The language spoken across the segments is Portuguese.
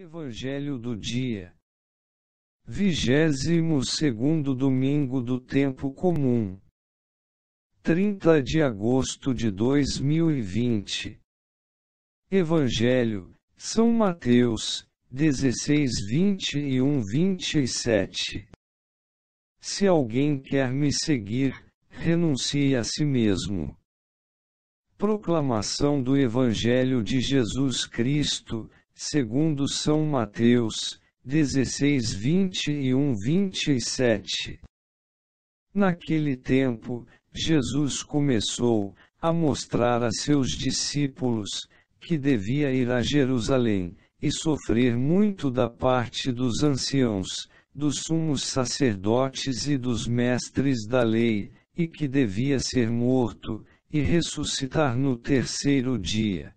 Evangelho do dia. 22 domingo do tempo comum. 30 de agosto de 2020. Evangelho, São Mateus, 16, 21, 27. Se alguém quer me seguir, renuncie a si mesmo. Proclamação do Evangelho de Jesus Cristo, segundo São Mateus, 16, 21, 27. Naquele tempo, Jesus começou a mostrar a seus discípulos que devia ir a Jerusalém e sofrer muito da parte dos anciãos, dos sumos sacerdotes e dos mestres da lei, e que devia ser morto e ressuscitar no terceiro dia.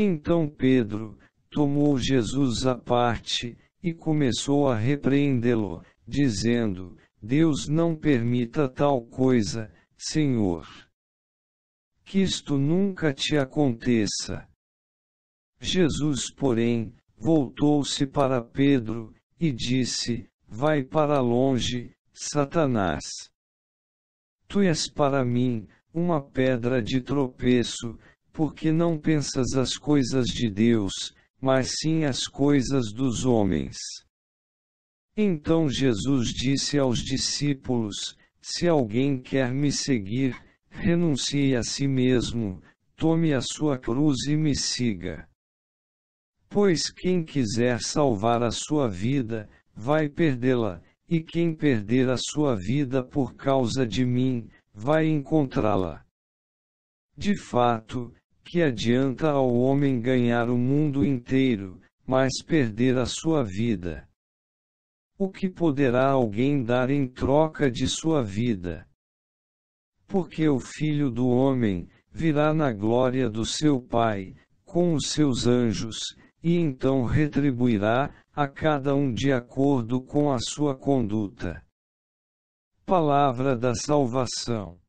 Então Pedro, tomou Jesus à parte, e começou a repreendê-lo, dizendo: Deus não permita tal coisa, Senhor. Que isto nunca te aconteça. Jesus, porém, voltou-se para Pedro, e disse: Vai para longe, Satanás. Tu és para mim, uma pedra de tropeço, porque não pensas as coisas de Deus, mas sim as coisas dos homens. Então Jesus disse aos discípulos: Se alguém quer me seguir, renuncie a si mesmo, tome a sua cruz e me siga. Pois quem quiser salvar a sua vida, vai perdê-la, e quem perder a sua vida por causa de mim, vai encontrá-la. De fato, que adianta ao homem ganhar o mundo inteiro, mas perder a sua vida? O que poderá alguém dar em troca de sua vida? Porque o filho do homem virá na glória do seu Pai, com os seus anjos, e então retribuirá a cada um de acordo com a sua conduta. Palavra da Salvação